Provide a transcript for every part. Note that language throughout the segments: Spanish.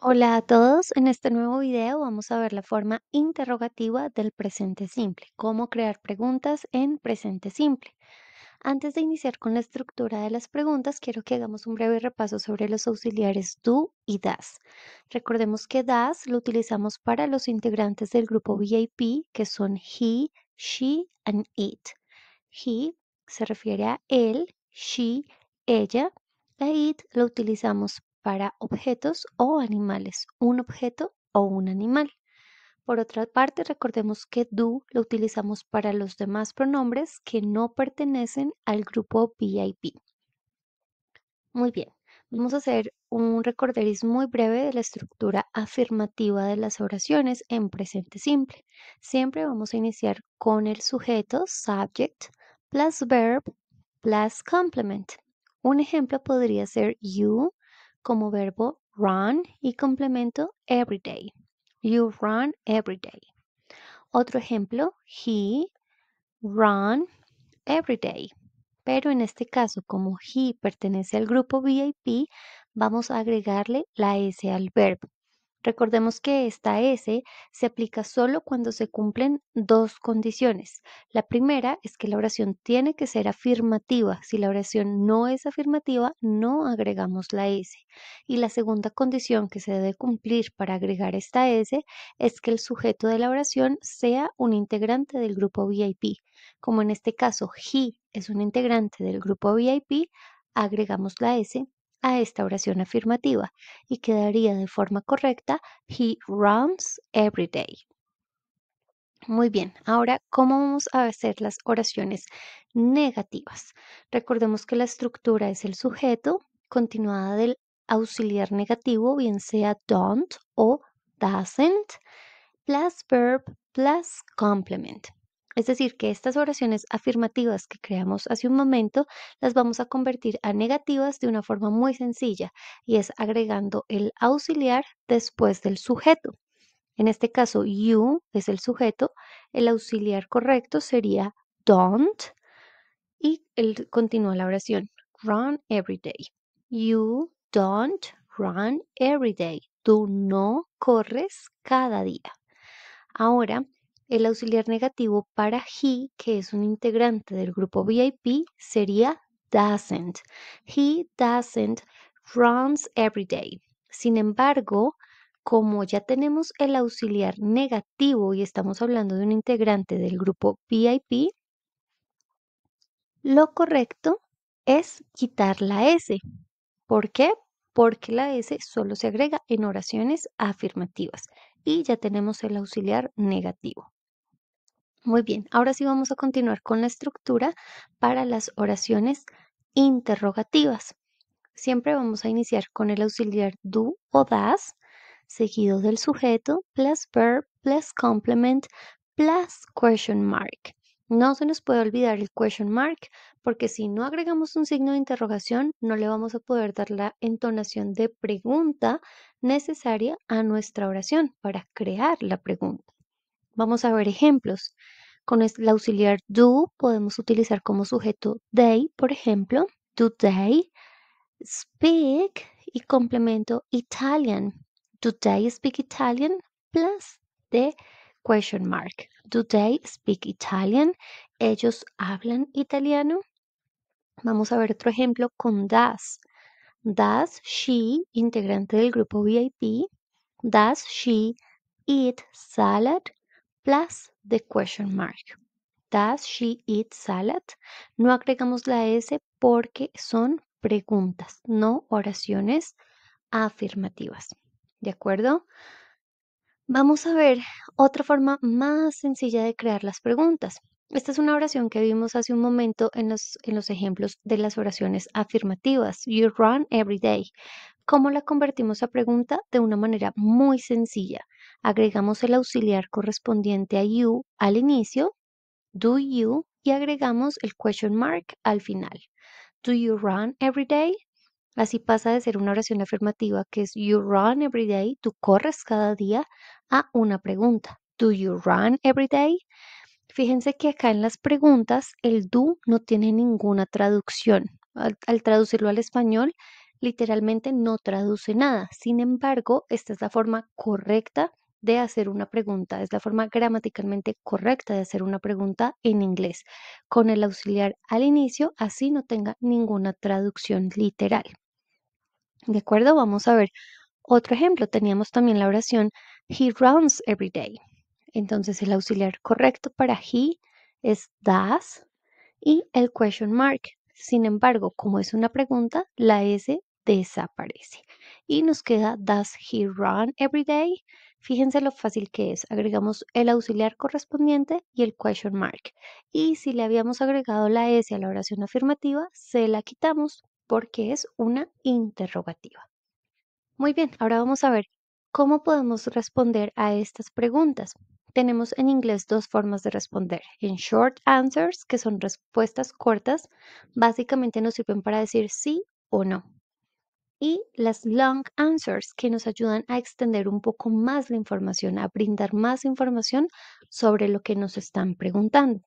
Hola a todos, en este nuevo video vamos a ver la forma interrogativa del presente simple, cómo crear preguntas en presente simple. Antes de iniciar con la estructura de las preguntas, quiero que hagamos un breve repaso sobre los auxiliares do y das. Recordemos que das lo utilizamos para los integrantes del grupo VIP, que son he, she and it. He se refiere a él, she, ella, la it lo utilizamos para objetos o animales, un objeto o un animal. Por otra parte, recordemos que do lo utilizamos para los demás pronombres que no pertenecen al grupo VIP. Muy bien, vamos a hacer un recorderiz muy breve de la estructura afirmativa de las oraciones en presente simple. Siempre vamos a iniciar con el sujeto, subject, plus verb, plus complement. Un ejemplo podría ser you, como verbo run y complemento every day. You run every day. Otro ejemplo, he run every day. Pero en este caso, como he pertenece al grupo VIP, vamos a agregarle la S al verbo. Recordemos que esta S se aplica solo cuando se cumplen dos condiciones. La primera es que la oración tiene que ser afirmativa. Si la oración no es afirmativa, no agregamos la S. Y la segunda condición que se debe cumplir para agregar esta S es que el sujeto de la oración sea un integrante del grupo VIP. Como en este caso, he es un integrante del grupo VIP, agregamos la S a esta oración afirmativa y quedaría de forma correcta He runs every day. Muy bien, ahora, ¿cómo vamos a hacer las oraciones negativas? Recordemos que la estructura es el sujeto continuada del auxiliar negativo, bien sea don't o doesn't, plus verb, plus complement. Es decir, que estas oraciones afirmativas que creamos hace un momento las vamos a convertir a negativas de una forma muy sencilla y es agregando el auxiliar después del sujeto. En este caso, you es el sujeto, el auxiliar correcto sería don't y él continúa la oración, run every day. You don't run every day. Tú no corres cada día. Ahora, el auxiliar negativo para he, que es un integrante del grupo VIP, sería doesn't. He doesn't runs every day. Sin embargo, como ya tenemos el auxiliar negativo y estamos hablando de un integrante del grupo VIP, lo correcto es quitar la S. ¿Por qué? Porque la S solo se agrega en oraciones afirmativas y ya tenemos el auxiliar negativo. Muy bien, ahora sí vamos a continuar con la estructura para las oraciones interrogativas. Siempre vamos a iniciar con el auxiliar do o das, seguido del sujeto, plus verb, plus complement, plus question mark. No se nos puede olvidar el question mark porque si no agregamos un signo de interrogación no le vamos a poder dar la entonación de pregunta necesaria a nuestra oración para crear la pregunta. Vamos a ver ejemplos. Con el auxiliar do podemos utilizar como sujeto they, por ejemplo, do they speak y complemento Italian. Do they speak Italian? Plus the question mark. Do they speak Italian? Ellos hablan italiano. Vamos a ver otro ejemplo con does. Does she, integrante del grupo VIP, does she eat salad? plus the question mark. Does she eat salad? No agregamos la S porque son preguntas, no oraciones afirmativas. ¿De acuerdo? Vamos a ver otra forma más sencilla de crear las preguntas. Esta es una oración que vimos hace un momento en los, en los ejemplos de las oraciones afirmativas. You run every day. ¿Cómo la convertimos a pregunta? De una manera muy sencilla agregamos el auxiliar correspondiente a you al inicio, do you, y agregamos el question mark al final. Do you run every day? Así pasa de ser una oración afirmativa que es you run every day, tú corres cada día, a una pregunta. Do you run every day? Fíjense que acá en las preguntas el do no tiene ninguna traducción. Al, al, traducirlo al español, literalmente no traduce nada. Sin embargo, esta es la forma correcta de hacer una pregunta, es la forma gramaticalmente correcta de hacer una pregunta en inglés, con el auxiliar al inicio, así no tenga ninguna traducción literal. ¿De acuerdo? Vamos a ver otro ejemplo. Teníamos también la oración He runs every day. Entonces el auxiliar correcto para he es does y el question mark. Sin embargo, como es una pregunta, la S desaparece y nos queda does he run every day Fíjense lo fácil que es. Agregamos el auxiliar correspondiente y el question mark. Y si le habíamos agregado la S a la oración afirmativa, se la quitamos porque es una interrogativa. Muy bien, ahora vamos a ver cómo podemos responder a estas preguntas. Tenemos en inglés dos formas de responder. En short answers, que son respuestas cortas, básicamente nos sirven para decir sí o no y las long answers que nos ayudan a extender un poco más la información, a brindar más información sobre lo que nos están preguntando.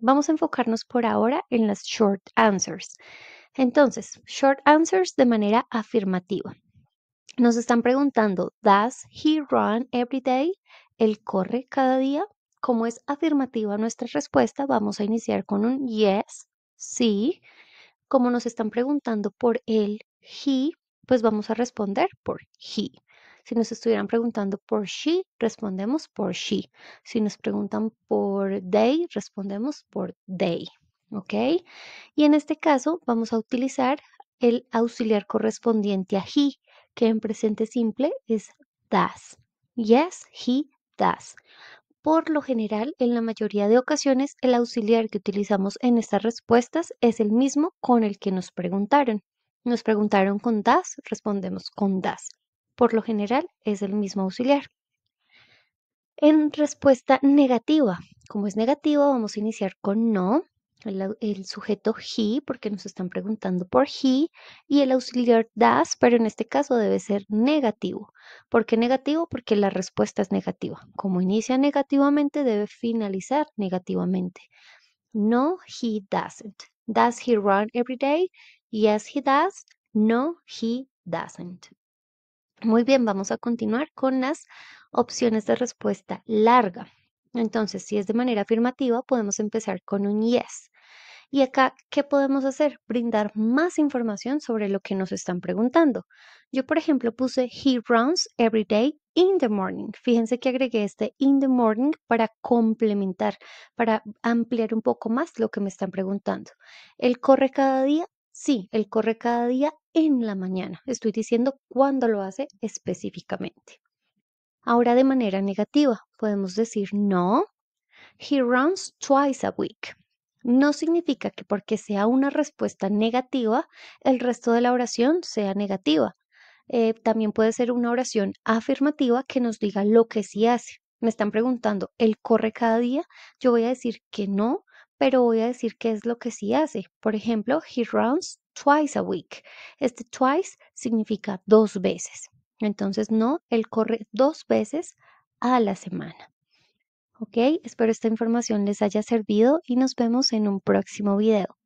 Vamos a enfocarnos por ahora en las short answers. Entonces, short answers de manera afirmativa. Nos están preguntando, ¿does he run every day? ¿Él corre cada día? Como es afirmativa nuestra respuesta, vamos a iniciar con un yes, sí. Como nos están preguntando por él, he, pues vamos a responder por he. Si nos estuvieran preguntando por she, respondemos por she. Si nos preguntan por they, respondemos por they. ¿Ok? Y en este caso vamos a utilizar el auxiliar correspondiente a he, que en presente simple es does. Yes, he does. Por lo general, en la mayoría de ocasiones, el auxiliar que utilizamos en estas respuestas es el mismo con el que nos preguntaron. Nos preguntaron con das, respondemos con das. Por lo general es el mismo auxiliar. En respuesta negativa, como es negativa, vamos a iniciar con no, el, sujeto he, porque nos están preguntando por he, y el auxiliar das, pero en este caso debe ser negativo. ¿Por qué negativo? Porque la respuesta es negativa. Como inicia negativamente, debe finalizar negativamente. No, he doesn't. Does he run every day? Yes, he does. No, he doesn't. Muy bien, vamos a continuar con las opciones de respuesta larga. Entonces, si es de manera afirmativa, podemos empezar con un yes. Y acá, ¿qué podemos hacer? Brindar más información sobre lo que nos están preguntando. Yo, por ejemplo, puse he runs every day in the morning. Fíjense que agregué este in the morning para complementar, para ampliar un poco más lo que me están preguntando. Él corre cada día Sí, él corre cada día en la mañana. Estoy diciendo cuándo lo hace específicamente. Ahora de manera negativa, podemos decir no. He runs twice a week. No significa que porque sea una respuesta negativa, el resto de la oración sea negativa. Eh, también puede ser una oración afirmativa que nos diga lo que sí hace. Me están preguntando, ¿él corre cada día? Yo voy a decir que no, pero voy a decir qué es lo que sí hace. Por ejemplo, he runs twice a week. Este twice significa dos veces. Entonces, no, él corre dos veces a la semana. ¿Ok? Espero esta información les haya servido y nos vemos en un próximo video.